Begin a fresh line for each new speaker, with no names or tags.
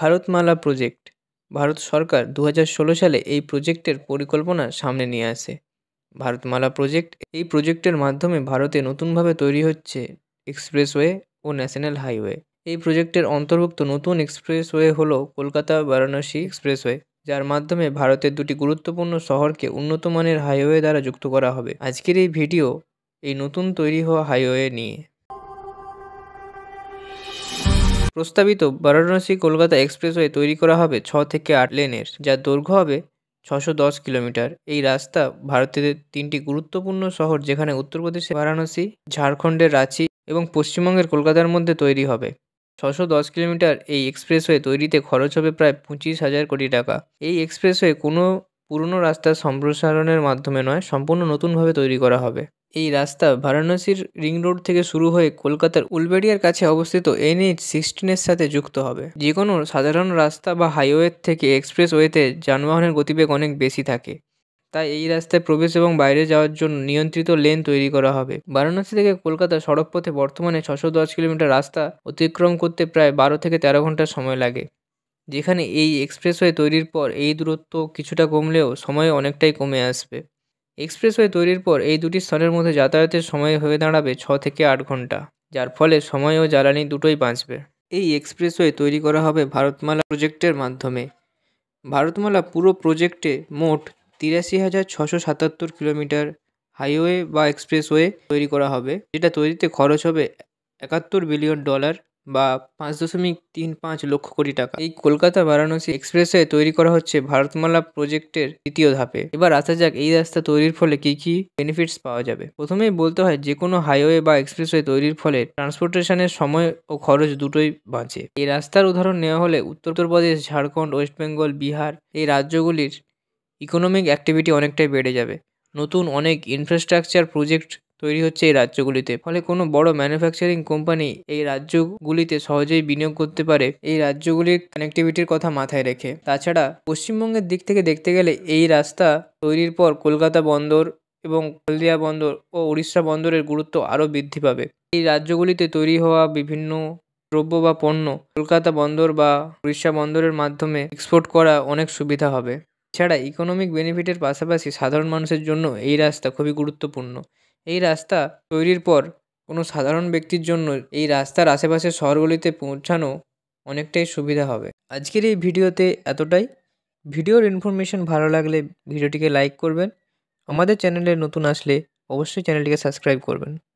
Bharatmala project Bharat সরকার দু সালে এই প্রজেক্টের পরিকল্পনা সামনে নিয়ে আসে ভারতমালা প্রজেক্ট এই প্রজেক্টের মাধ্যমে ভারতে নতুনভাবে তৈরি হচ্ছে এক্সপ্রেসওয়ে ও ন্যাশনাল হাইওয়ে এই প্রজেক্টের অন্তর্ভুক্ত নতুন এক্সপ্রেসওয়ে হল কলকাতা বারাণসী এক্সপ্রেসওয়ে যার মাধ্যমে ভারতের দুটি গুরুত্বপূর্ণ শহরকে উন্নত মানের হাইওয়ে দ্বারা যুক্ত করা হবে আজকের এই ভিডিও এই নতুন তৈরি হওয়া হাইওয়ে নিয়ে প্রস্তাবিত বারাণসী কলকাতা এক্সপ্রেসওয়ে তৈরি করা হবে ছ থেকে আট লেনের যার দৈর্ঘ্য হবে ছশো দশ কিলোমিটার এই রাস্তা ভারতের তিনটি গুরুত্বপূর্ণ শহর যেখানে উত্তরপ্রদেশে বারাণসী ঝাড়খণ্ডের রাঁচি এবং পশ্চিমবঙ্গের কলকাতার মধ্যে তৈরি হবে ছশো দশ কিলোমিটার এই এক্সপ্রেসওয়ে তৈরিতে খরচ হবে প্রায় পঁচিশ হাজার কোটি টাকা এই এক্সপ্রেসওয়ে কোনো পুরনো রাস্তার সম্প্রসারণের মাধ্যমে নয় সম্পূর্ণ নতুনভাবে তৈরি করা হবে এই রাস্তা ভারাণসীর রিং রোড থেকে শুরু হয়ে কলকাতার উলবেড়িয়ার কাছে অবস্থিত এন এইচ সিক্সটিনের সাথে যুক্ত হবে যে কোনো সাধারণ রাস্তা বা হাইওয়ে থেকে এক্সপ্রেসওয়েতে যানবাহনের গতিবেগ অনেক বেশি থাকে তাই এই রাস্তায় প্রবেশ এবং বাইরে যাওয়ার জন্য নিয়ন্ত্রিত লেন তৈরি করা হবে বারাণসী থেকে কলকাতা সড়কপথে বর্তমানে ছশো দশ কিলোমিটার রাস্তা অতিক্রম করতে প্রায় বারো থেকে তেরো ঘন্টা সময় লাগে যেখানে এই এক্সপ্রেসওয়ে তৈরির পর এই দূরত্ব কিছুটা কমলেও সময় অনেকটাই কমে আসবে এক্সপ্রেসওয়ে তৈরির পর এই দুটি স্থানের মধ্যে যাতায়াতের সময় হয়ে দাঁড়াবে ছ থেকে আট ঘন্টা যার ফলে সময় ও জ্বালানি দুটোই বাঁচবে এই এক্সপ্রেসওয়ে তৈরি করা হবে ভারতমালা প্রজেক্টের মাধ্যমে ভারতমালা পুরো প্রজেক্টে মোট তিরাশি হাজার ছশো সাতাত্তর কিলোমিটার হাইওয়ে বা এক্সপ্রেসওয়ে তৈরি করা হবে যেটা তৈরিতে খরচ হবে একাত্তর বিলিয়ন ডলার বা পাঁচ দশমিক তিন পাঁচ লক্ষ কোটি টাকা এই কলকাতা বারাণসী এক্সপ্রেসওয়ে তৈরি করা হচ্ছে ভারতমালা প্রজেক্টের তৃতীয় ধাপে এবার আসা যাক এই রাস্তা তৈরির ফলে কী কী বেনিফিটস পাওয়া যাবে প্রথমেই বলতে হয় যে কোনো হাইওয়ে বা এক্সপ্রেসওয়ে তৈরির ফলে ট্রান্সপোর্টেশনের সময় ও খরচ দুটোই বাঁচে এই রাস্তার উদাহরণ নেওয়া হলে উত্তরপ্রদেশ ঝাড়খণ্ড ওয়েস্ট বেঙ্গল বিহার এই রাজ্যগুলির ইকোনমিক অ্যাক্টিভিটি অনেকটাই বেড়ে যাবে নতুন অনেক ইনফ্রাস্ট্রাকচার প্রজেক্ট তৈরি হচ্ছে এই রাজ্যগুলিতে ফলে কোনো বড় ম্যানুফ্যাকচারিং কোম্পানি এই রাজ্যগুলিতে সহজেই বিনিয়োগ করতে পারে এই রাজ্যগুলির কানেক্টিভিটির কথা মাথায় রেখে তাছাড়া পশ্চিমবঙ্গের দিক থেকে দেখতে গেলে এই রাস্তা তৈরির পর কলকাতা বন্দর এবং হলদিয়া বন্দর ও উড়িষ্যা বন্দরের গুরুত্ব আরও বৃদ্ধি পাবে এই রাজ্যগুলিতে তৈরি হওয়া বিভিন্ন দ্রব্য বা পণ্য কলকাতা বন্দর বা উড়িষ্যা বন্দরের মাধ্যমে এক্সপোর্ট করা অনেক সুবিধা হবে এছাড়া ইকোনমিক বেনিফিটের পাশাপাশি সাধারণ মানুষের জন্য এই রাস্তা খুবই গুরুত্বপূর্ণ এই রাস্তা তৈরির পর কোনো সাধারণ ব্যক্তির জন্য এই রাস্তার আশেপাশের শহরগুলিতে পৌঁছানো অনেকটাই সুবিধা হবে আজকের এই ভিডিওতে এতটাই ভিডিওর ইনফরমেশন ভালো লাগলে ভিডিওটিকে লাইক করবেন আমাদের চ্যানেলে নতুন আসলে অবশ্যই চ্যানেলটিকে সাবস্ক্রাইব করবেন